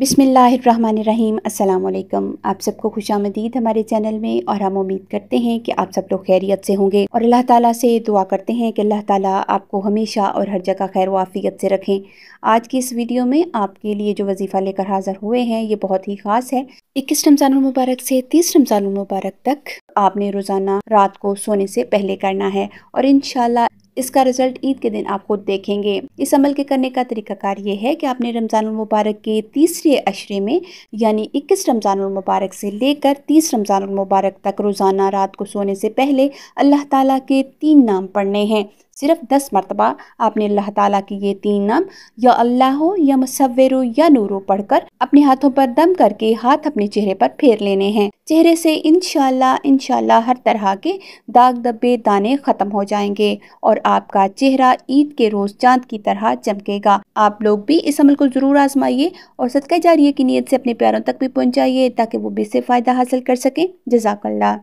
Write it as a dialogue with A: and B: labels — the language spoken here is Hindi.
A: बिसमीम् अल्लाम आप सबको खुश आमदीद हमारे चैनल में और हम उम्मीद करते हैं कि आप सब लोग खैरियत से होंगे और अल्लाह ताला से दुआ करते हैं कि अल्लाह ताला आपको हमेशा और हर जगह खैर वाफियत से रखें आज की इस वीडियो में आपके लिए जो वजीफ़ा लेकर हाज़िर हुए हैं ये बहुत ही ख़ास है इक्कीस रमज़ान मुबारक से तीस रमज़ान मुबारक तक आपने रोज़ाना रात को सोने से पहले करना है और इन इसका रिजल्ट ईद के दिन आप खुद देखेंगे इस अमल के करने का तरीकाकार ये है कि आपने रमज़ान मुबारक के तीसरे अशरे में यानी इक्कीस रमज़ान मुबारक से लेकर तीस रमज़ान मुबारक तक रोज़ाना रात को सोने से पहले अल्लाह ताला के तीन नाम पढ़ने हैं सिर्फ दस मरतबा आपने अल्लाह ताला के ये तीन नाम या अल्लाह हो या मुसवर या नूरो पढ़कर अपने हाथों पर दम करके हाथ अपने चेहरे पर फेर लेने हैं चेहरे से इनशाला इनशाला हर तरह के दाग दबे दाने ख़त्म हो जाएंगे और आपका चेहरा ईद के रोज़ चांद की तरह चमकेगा आप लोग भी इस अमल को ज़रूर आजमाइए और सदका जारिए की नीयत से अपने प्यारों तक भी पहुँचाइए ताकि वो भी इससे फ़ायदा हासिल कर सकें जजाकल्ला